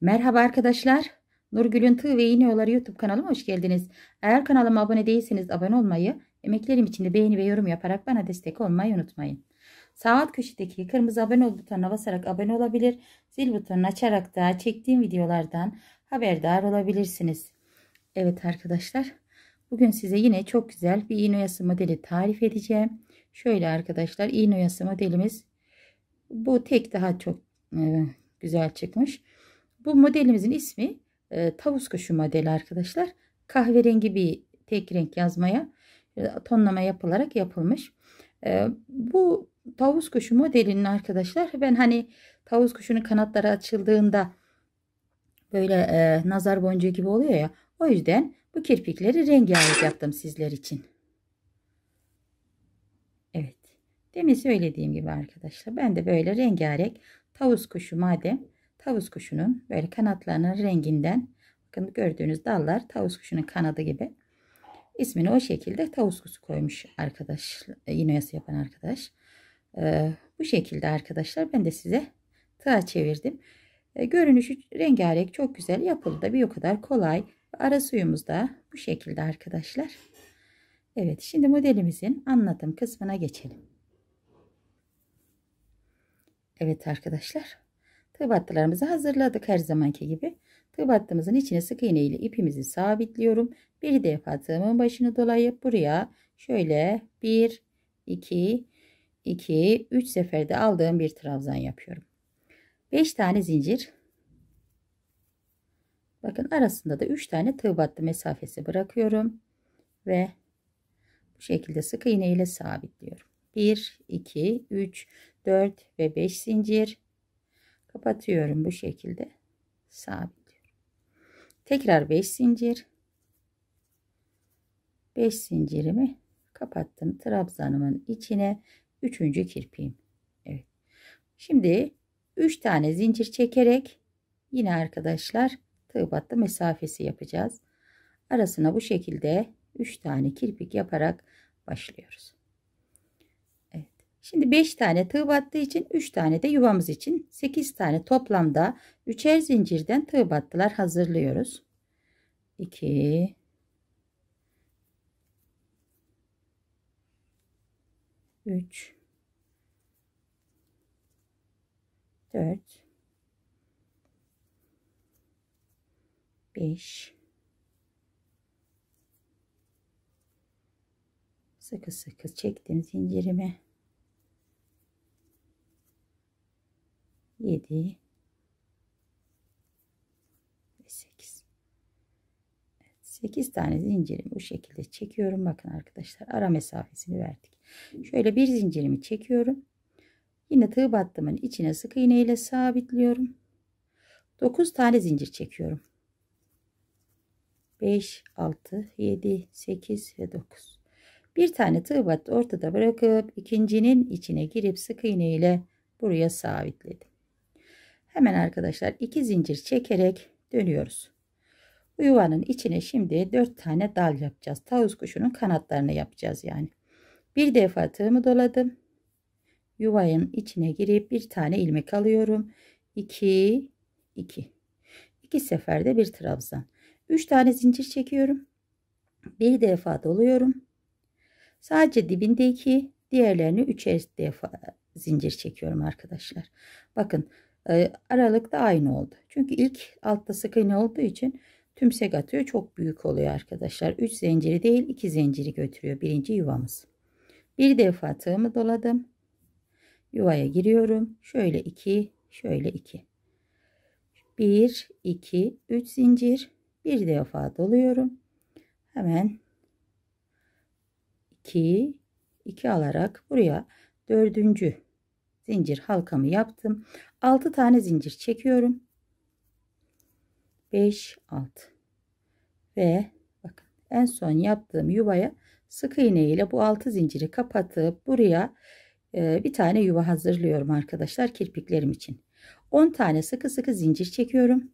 Merhaba arkadaşlar. Nurgül'ün Tığ ve İğne Yolları YouTube kanalıma hoş geldiniz. Eğer kanalıma abone değilseniz abone olmayı, emeklerim için de beğeni ve yorum yaparak bana destek olmayı unutmayın. Sağ alt köşedeki kırmızı abone ol butonuna basarak abone olabilir, zil butonunu açarak da çektiğim videolardan haberdar olabilirsiniz. Evet arkadaşlar, bugün size yine çok güzel bir iğne oyası modeli tarif edeceğim. Şöyle arkadaşlar, iğne oyası modelimiz bu tek daha çok e, güzel çıkmış. Bu modelimizin ismi e, tavus kuşu modeli arkadaşlar. Kahverengi bir tek renk yazmaya e, tonlama yapılarak yapılmış. E, bu tavus kuşu modelinin arkadaşlar ben hani tavus kuşunun kanatları açıldığında böyle e, nazar boncuğu gibi oluyor ya. O yüzden bu kirpikleri rengarenk yaptım sizler için. Evet. Demin söylediğim gibi arkadaşlar ben de böyle rengarenk tavus kuşu madem tavus kuşunun böyle kanatlarının renginden bakın gördüğünüz dallar tavus kuşunun kanadı gibi. İsmini o şekilde tavus kuşu koymuş arkadaş. inoyası yapan arkadaş. Ee, bu şekilde arkadaşlar ben de size tığa çevirdim. Ee, görünüşü rengarenk çok güzel yapıldı da bir o kadar kolay. Ara suyumuz da bu şekilde arkadaşlar. Evet şimdi modelimizin anlatım kısmına geçelim. Evet arkadaşlar Tığ hazırladık her zamanki gibi. Tığ içine sık iğne ile ipimizi sabitliyorum. Bir defa tığımın başını dolayıp buraya şöyle 1, 2, 2, 3 seferde aldığım bir trabzan yapıyorum. 5 tane zincir. Bakın arasında da 3 tane tığ mesafesi bırakıyorum. Ve bu şekilde sık iğne ile sabitliyorum. 1, 2, 3, 4 ve 5 zincir kapatıyorum bu şekilde sabitliyorum tekrar 5 zincir 5 zincirimi kapattım trabzanımın içine 3. kirpiğim Evet şimdi 3 tane zincir çekerek yine arkadaşlar tığ battı mesafesi yapacağız arasına bu şekilde 3 tane kirpik yaparak başlıyoruz Şimdi 5 tane tığ battığı için 3 tane de yuvamız için 8 tane toplamda 3'er zincirden tığ battılar hazırlıyoruz. 2 3 4 5 sıkı sıkı çektim zincirimi 7 ve 8 evet, 8 tane zincirimi bu şekilde çekiyorum bakın arkadaşlar ara mesafesini verdik şöyle bir zincirimi çekiyorum yine tığ battımın içine sık iğne ile sabitliyorum 9 tane zincir çekiyorum 5 6 7 8 ve 9 bir tane tığ battı ortada bırakıp ikincinin içine girip sık iğne ile buraya sabitledim. Hemen arkadaşlar iki zincir çekerek dönüyoruz. Bu yuvanın içine şimdi dört tane dal yapacağız. Tavus kuşunun kanatlarını yapacağız yani. Bir defa tığımı doladım. Yuvanın içine girip bir tane ilmek alıyorum. 2 2 2 seferde bir trabzan. 3 tane zincir çekiyorum. Bir defa doluyorum. Sadece dibindeki diğerlerini üçer defa zincir çekiyorum arkadaşlar. Bakın e, aralıkta aynı oldu. Çünkü ilk altta sık iğne olduğu için tümsek atıyor çok büyük oluyor arkadaşlar. 3 zinciri değil 2 zinciri götürüyor birinci yuvamız. Bir defa tığımı doladım. Yuvaya giriyorum. Şöyle 2, şöyle 2. 1, 2, 3 zincir. Bir defa doluyorum. Hemen 2, 2 alarak buraya dördüncü zincir halkamı yaptım 6 tane zincir çekiyorum 5 6 ve bakın en son yaptığım yuvaya sık iğne ile bu 6 zinciri kapatıp buraya e, bir tane yuva hazırlıyorum arkadaşlar kirpiklerim için 10 tane sıkı sıkı zincir çekiyorum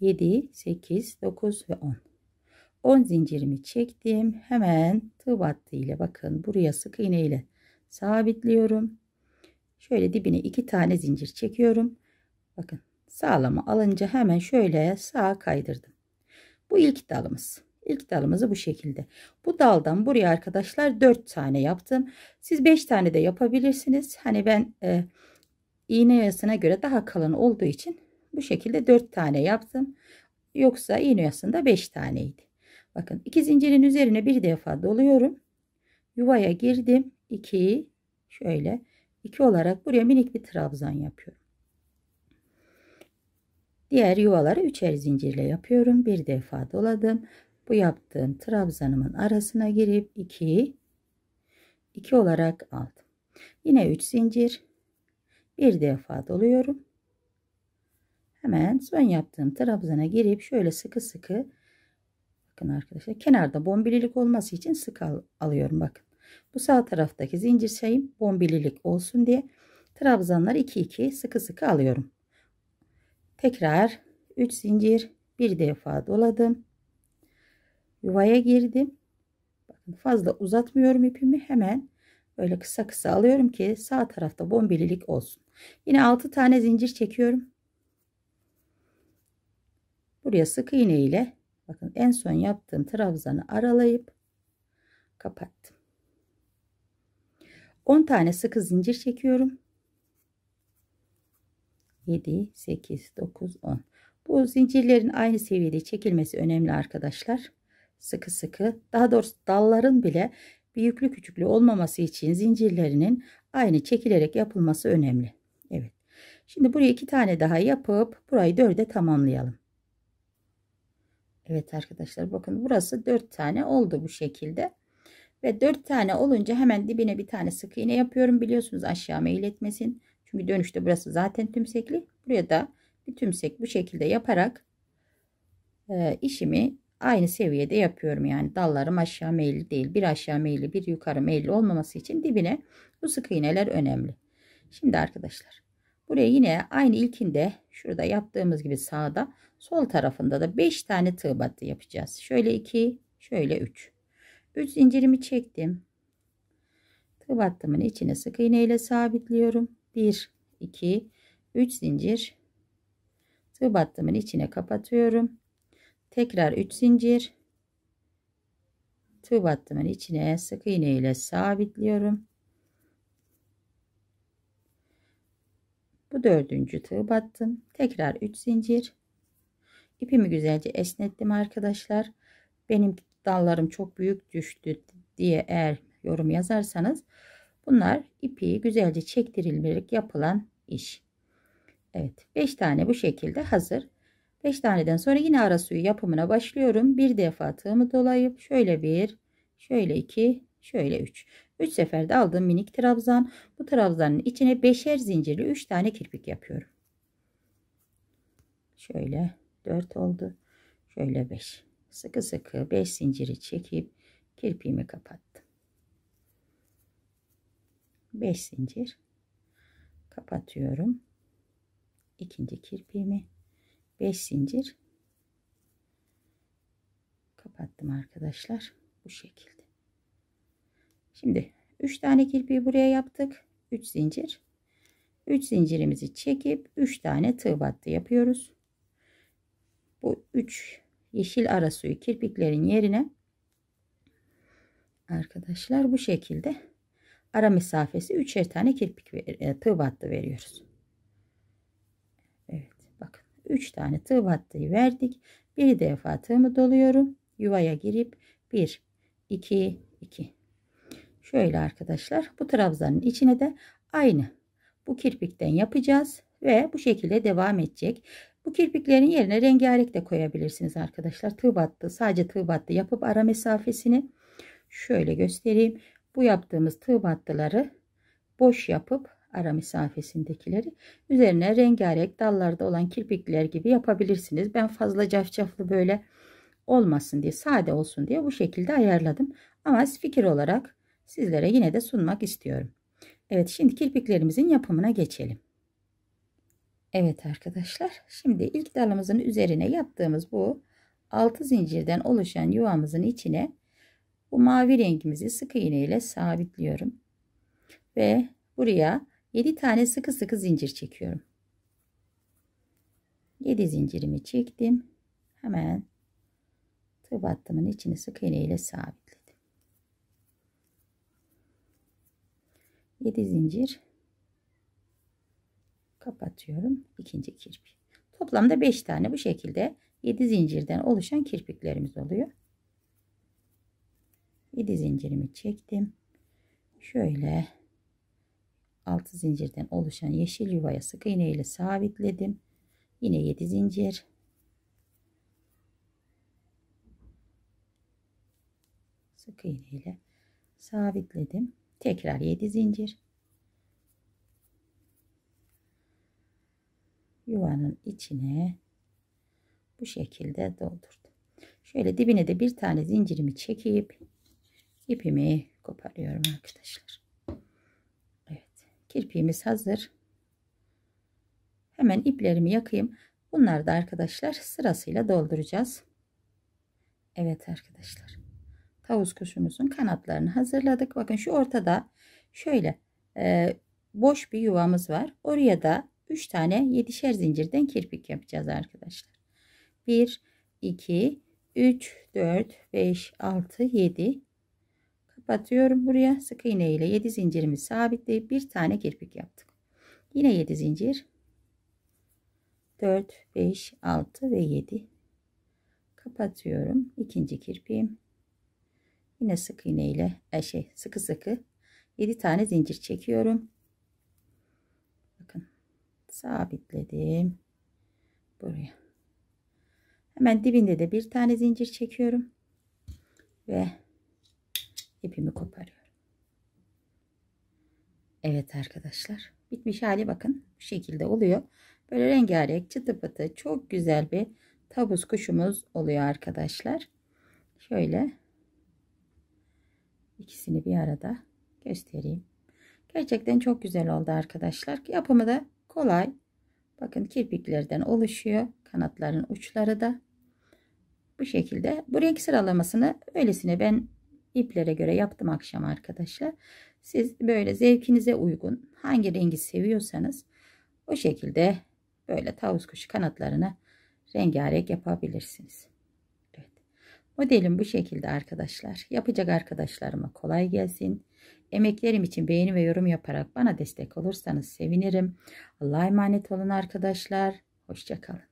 7 8 9 ve 10 10 zincirimi çektim hemen tığ battı ile bakın buraya sık iğne ile sabitliyorum. Şöyle dibine iki tane zincir çekiyorum. Bakın sağlamı alınca hemen şöyle sağa kaydırdım. Bu ilk dalımız. İlk dalımızı bu şekilde. Bu daldan buraya arkadaşlar 4 tane yaptım. Siz 5 tane de yapabilirsiniz. Hani ben e, iğne yasına göre daha kalın olduğu için bu şekilde 4 tane yaptım. Yoksa iğne yasında 5 taneydi. Bakın iki zincirin üzerine bir defa doluyorum. Yuvaya girdim. 2 şöyle 2 olarak buraya minik bir trabzan yapıyorum. Diğer yuvaları üçer zincirle yapıyorum. Bir defa doladım. Bu yaptığım trabzanımın arasına girip 2 2 olarak aldım. Yine 3 zincir. Bir defa doluyorum. Hemen son yaptığım trabzana girip şöyle sıkı sıkı bakın arkadaşlar kenarda bombililik olması için sık al alıyorum bakın. Bu sağ taraftaki zincir sayım bombelilik olsun diye trabzanlar 2 2 sıkı sıkı alıyorum. Tekrar 3 zincir bir defa doladım. Yuvaya girdim. Bakın fazla uzatmıyorum ipimi hemen böyle kısa kısa alıyorum ki sağ tarafta bombelilik olsun. Yine 6 tane zincir çekiyorum. Buraya sık iğne ile bakın en son yaptığım trabzanı aralayıp kapattım. 10 tane sıkı zincir çekiyorum. 7, 8, 9, 10. Bu zincirlerin aynı seviyede çekilmesi önemli arkadaşlar. Sıkı sıkı daha doğrusu dalların bile büyüklü küçüklü olmaması için zincirlerinin aynı çekilerek yapılması önemli. Evet. Şimdi buraya iki tane daha yapıp burayı dörde tamamlayalım. Evet arkadaşlar bakın burası dört tane oldu bu şekilde. Ve 4 tane olunca hemen dibine bir tane sık iğne yapıyorum. Biliyorsunuz aşağı meyletmesin. Çünkü dönüşte burası zaten tümsekli. Buraya da bir tümsek bu şekilde yaparak e, işimi aynı seviyede yapıyorum. Yani dallarım aşağı meyilli değil. Bir aşağı meyilli bir yukarı meyilli olmaması için dibine bu sık iğneler önemli. Şimdi arkadaşlar buraya yine aynı ilkinde şurada yaptığımız gibi sağda sol tarafında da 5 tane tığ battı yapacağız. Şöyle 2 şöyle 3. 3 zincirimi çektim. Tığ battımın içine sık iğne ile sabitliyorum. 1 2 3 zincir. Tığ battımın içine kapatıyorum. Tekrar 3 zincir. Tığ battımın içine sık iğne ile sabitliyorum. Bu dördüncü tığ battım. Tekrar 3 zincir. İpimi güzelce esnettim arkadaşlar. Benim dallarım çok büyük düştü diye eğer yorum yazarsanız bunlar ipi güzelce çektirilmelik yapılan iş. Evet 5 tane bu şekilde hazır. 5 taneden sonra yine ara suyu yapımına başlıyorum. Bir defa tığımı dolayıp şöyle bir, şöyle iki, şöyle üç. Üç seferde aldığım minik trabzan. Bu trabzanın içine beşer zincirli üç tane kirpik yapıyorum. Şöyle dört oldu. Şöyle beş sıkı sıkı 5 zinciri çekip kirpiğimi kapattım. 5 zincir kapatıyorum. ikinci kirpiğimi 5 zincir kapattım arkadaşlar bu şekilde. Şimdi 3 tane kirpiği buraya yaptık. 3 zincir. 3 zincirimizi çekip 3 tane tığ battı yapıyoruz. Bu 3 yeşil ara suyu kirpiklerin yerine arkadaşlar bu şekilde ara mesafesi üçer tane kirpik ver, e, tığ battı veriyoruz. Evet bakın 3 tane tığ battıyı verdik. Bir defa tığımı doluyorum. Yuvaya girip 1 2 2. Şöyle arkadaşlar bu trabzanın içine de aynı bu kirpikten yapacağız ve bu şekilde devam edecek. Bu kirpiklerin yerine rengarenk de koyabilirsiniz arkadaşlar. Tığ battı sadece tığ battı yapıp ara mesafesini şöyle göstereyim. Bu yaptığımız tığ battıları boş yapıp ara mesafesindekileri üzerine rengarenk dallarda olan kirpikler gibi yapabilirsiniz. Ben fazla cafcaflı böyle olmasın diye sade olsun diye bu şekilde ayarladım. Ama fikir olarak sizlere yine de sunmak istiyorum. Evet şimdi kirpiklerimizin yapımına geçelim. Evet arkadaşlar şimdi ilk dalımızın üzerine yaptığımız bu 6 zincirden oluşan yuvamızın içine bu mavi rengimizi sık iğne ile sabitliyorum. Ve buraya 7 tane sıkı sıkı zincir çekiyorum. 7 zincirimi çektim. Hemen tığ battımın içini sık iğne ile sabitledim. 7 zincir kapatıyorum. ikinci kirpi. Toplamda 5 tane bu şekilde 7 zincirden oluşan kirpiklerimiz oluyor. 7 zincirimi çektim. Şöyle 6 zincirden oluşan yeşil yuvaya sık iğne ile sabitledim. Yine 7 zincir. Sık iğne ile sabitledim. Tekrar 7 zincir. yuvanın içine bu şekilde doldurdum. Şöyle dibine de bir tane zincirimi çekip ipimi koparıyorum arkadaşlar. Evet. Kirpiğimiz hazır. Hemen iplerimi yakayım. Bunları da arkadaşlar sırasıyla dolduracağız. Evet arkadaşlar. Tavus kuşumuzun kanatlarını hazırladık. Bakın şu ortada şöyle e, boş bir yuvamız var. Oraya da 3 tane 7'şer zincirden kirpik yapacağız arkadaşlar. 1 2 3 4 5 6 7 kapatıyorum buraya sık iğne ile 7 zincirimi sabitleyip bir tane kirpik yaptık. Yine 7 zincir 4 5 6 ve 7 kapatıyorum. ikinci kirpiğim. Yine sık iğne ile e, şey, sıkı sıkı 7 tane zincir çekiyorum sabitledim buraya. Hemen dibinde de bir tane zincir çekiyorum ve ipimi koparıyorum. Evet arkadaşlar bitmiş hali bakın bu şekilde oluyor. Böyle rengarenk çıtı pıtı çok güzel bir tavus kuşumuz oluyor arkadaşlar. Şöyle ikisini bir arada göstereyim. Gerçekten çok güzel oldu arkadaşlar. Yapımı da kolay. Bakın kirpiklerden oluşuyor. Kanatların uçları da bu şekilde. Bu renk sıralamasını öylesine ben iplere göre yaptım akşam arkadaşlar. Siz böyle zevkinize uygun hangi rengi seviyorsanız o şekilde böyle tavus kuşu kanatlarını rengarenk yapabilirsiniz. Evet. Modelim bu şekilde arkadaşlar. Yapacak arkadaşlarıma kolay gelsin. Emeklerim için beğeni ve yorum yaparak bana destek olursanız sevinirim. Allah'a emanet olun arkadaşlar. Hoşçakalın.